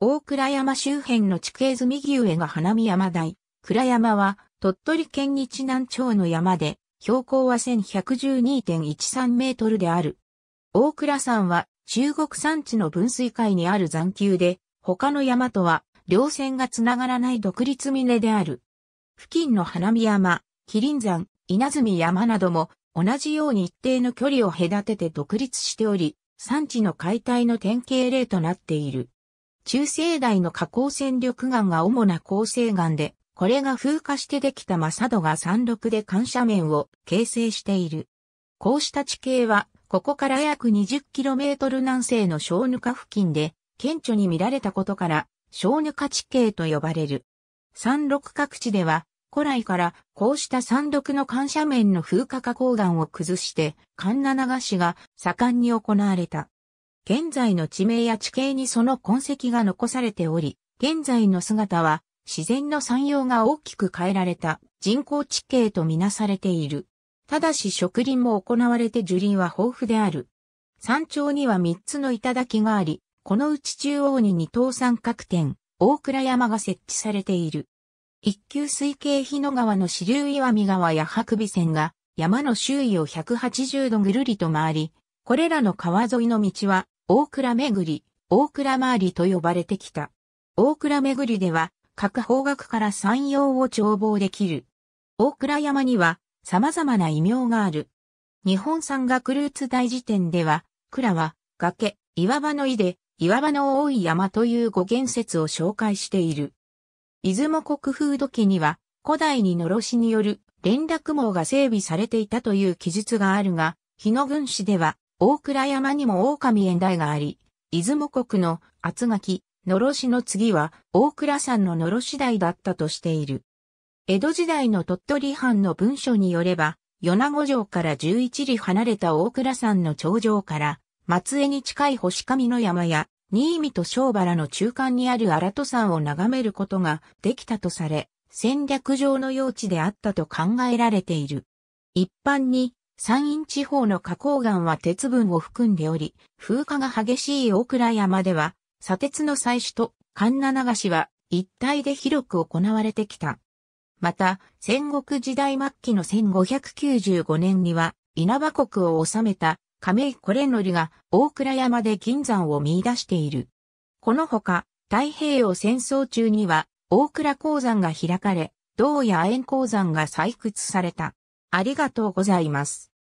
大倉山周辺の地形図右上が花見山台。倉山は鳥取県日南町の山で、標高は1112.13メートルである。大倉山は中国山地の分水海にある残丘で、他の山とは稜線がつながらない独立峰である。付近の花見山、麒麟山、稲積山なども同じように一定の距離を隔てて独立しており、山地の解体の典型例となっている。中生代の加工戦力岩が主な構成岩で、これが風化してできたマサドが山麓で緩斜面を形成している。こうした地形は、ここから約 20km 南西の小ぬか付近で、顕著に見られたことから、小ぬか地形と呼ばれる。山麓各地では、古来からこうした山麓の緩斜面の風化加工岩を崩して、神奈流市が盛んに行われた。現在の地名や地形にその痕跡が残されており、現在の姿は自然の山容が大きく変えられた人工地形とみなされている。ただし植林も行われて樹林は豊富である。山頂には三つの頂があり、このうち中央に二等三角点、大倉山が設置されている。一級水系日野川の支流岩見川や白尾線が山の周囲を180度ぐるりと回り、これらの川沿いの道は大倉巡り、大倉回りと呼ばれてきた。大倉巡りでは、各方角から山陽を眺望できる。大倉山には、様々な異名がある。日本山岳ルーツ大辞典では、倉は、崖、岩場の井で、岩場の多い山という語源説を紹介している。出雲国風土記には、古代にのろしによる連絡網が整備されていたという記述があるが、日野軍市では、大倉山にも狼園台があり、出雲国の厚垣、のろしの次は大倉山ののろし台だったとしている。江戸時代の鳥取藩の文書によれば、米子城から11里離れた大倉山の頂上から、松江に近い星上の山や、新見と小原の中間にある荒戸山を眺めることができたとされ、戦略上の用地であったと考えられている。一般に山陰地方の花崗岩は鉄分を含んでおり、風化が激しい大倉山では、砂鉄の採取と神奈流しは一体で広く行われてきた。また、戦国時代末期の1595年には、稲葉国を治めた亀井これのりが大倉山で銀山を見出している。このほか、太平洋戦争中には大倉鉱山が開かれ、銅や亜鉛鉱山が採掘された。ありがとうございます。